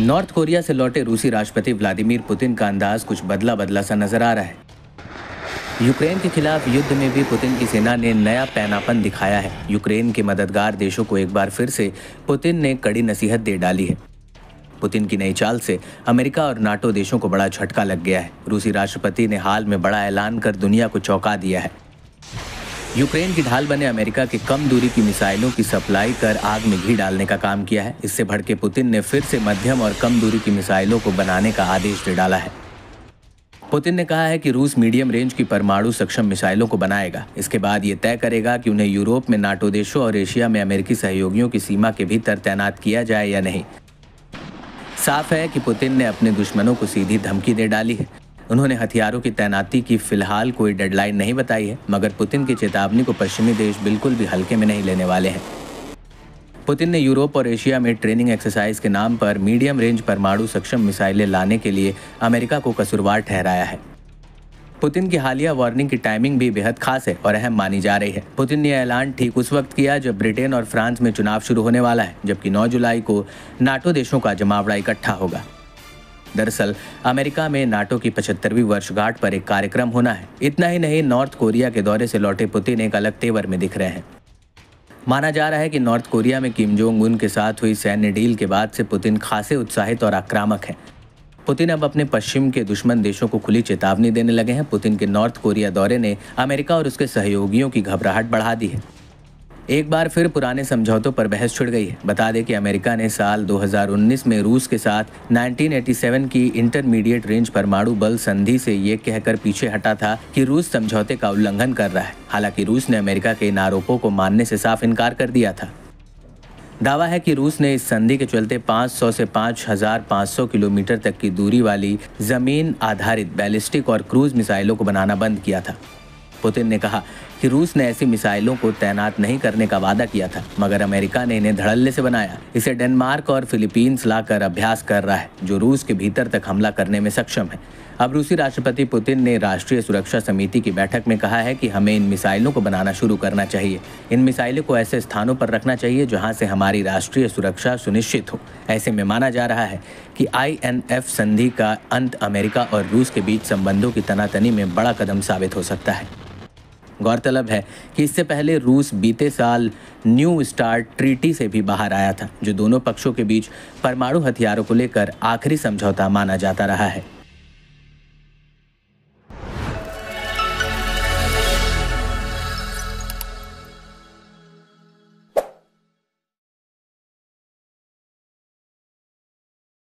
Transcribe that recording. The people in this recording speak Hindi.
नॉर्थ कोरिया से लौटे रूसी राष्ट्रपति व्लादिमीर पुतिन का अंदाज कुछ बदला बदला सा नजर आ रहा है यूक्रेन के खिलाफ युद्ध में भी पुतिन की सेना ने नया पैनापन दिखाया है यूक्रेन के मददगार देशों को एक बार फिर से पुतिन ने कड़ी नसीहत दे डाली है पुतिन की नई चाल से अमेरिका और नाटो देशों को बड़ा झटका लग गया है रूसी राष्ट्रपति ने हाल में बड़ा ऐलान कर दुनिया को चौंका दिया है यूक्रेन की ढाल बने अमेरिका के कम दूरी की मिसाइलों की सप्लाई कर आग में घी डालने का काम किया है इससे भड़के पुतिन ने फिर से मध्यम और कम दूरी की मिसाइलों को बनाने का आदेश दे डाला है पुतिन ने कहा है कि रूस मीडियम रेंज की परमाणु सक्षम मिसाइलों को बनाएगा इसके बाद ये तय करेगा कि उन्हें यूरोप में नाटो देशों और एशिया में अमेरिकी सहयोगियों की सीमा के भीतर तैनात किया जाए या नहीं साफ है कि पुतिन ने अपने दुश्मनों को सीधी धमकी दे डाली है उन्होंने हथियारों की तैनाती की फिलहाल कोई डेडलाइन नहीं बताई है मगर पुतिन की चेतावनी को पश्चिमी देश बिल्कुल भी हल्के में नहीं लेने वाले हैं पुतिन ने यूरोप और एशिया में ट्रेनिंग एक्सरसाइज के नाम पर मीडियम रेंज परमाणु सक्षम मिसाइलें लाने के लिए अमेरिका को कसूरवार ठहराया है पुतिन की हालिया वार्निंग की टाइमिंग भी बेहद खास है और अहम मानी जा रही है पुतिन ने ऐलान ठीक उस वक्त किया जब ब्रिटेन और फ्रांस में चुनाव शुरू होने वाला है जबकि 9 जुलाई को नाटो देशों का जमावड़ा इकट्ठा होगा दरअसल अमेरिका में नाटो की पचहत्तरवीं वर्षगांठ पर एक कार्यक्रम होना है इतना ही नहीं नॉर्थ कोरिया के दौरे से लौटे पुतिन एक अलग तेवर में दिख रहे हैं माना जा रहा है कि नॉर्थ कोरिया में किम जोंग उन के साथ हुई सैन्य डील के बाद से पुतिन खासे उत्साहित और आक्रामक हैं पुतिन अब अपने पश्चिम के दुश्मन देशों को खुली चेतावनी देने लगे हैं पुतिन के नॉर्थ कोरिया दौरे ने अमेरिका और उसके सहयोगियों की घबराहट बढ़ा दी है एक बार फिर पुराने समझौतों पर बहस छिड़ गई है बता दें कि अमेरिका ने साल 2019 में रूस के साथ 1987 की इंटरमीडिएट रेंज परमाणु बल संधि से ये कहकर पीछे हटा था कि रूस समझौते का उल्लंघन कर रहा है हालांकि रूस ने अमेरिका के इन आरोपों को मानने से साफ इनकार कर दिया था दावा है कि रूस ने इस संधि के चलते 500 से 5,500 किलोमीटर तक की दूरी वाली जमीन आधारित बैलिस्टिक और क्रूज मिसाइलों को बनाना बंद किया था पुतिन ने कहा कि रूस ने ऐसी मिसाइलों को तैनात नहीं करने का वादा किया था मगर अमेरिका ने इन्हें धड़ल्ले से बनाया इसे डेनमार्क और फिलीपींस लाकर अभ्यास कर रहा है जो रूस के भीतर तक हमला करने में सक्षम है अब रूसी राष्ट्रपति पुतिन ने राष्ट्रीय सुरक्षा समिति की बैठक में कहा है कि हमें इन मिसाइलों को बनाना शुरू करना चाहिए इन मिसाइलों को ऐसे स्थानों पर रखना चाहिए जहां से हमारी राष्ट्रीय सुरक्षा सुनिश्चित हो ऐसे में माना जा रहा है कि आईएनएफ संधि का अंत अमेरिका और रूस के बीच संबंधों की तनातनी में बड़ा कदम साबित हो सकता है गौरतलब है कि इससे पहले रूस बीते साल न्यू स्टार ट्रीटी से भी बाहर आया था जो दोनों पक्षों के बीच परमाणु हथियारों को लेकर आखिरी समझौता माना जाता रहा है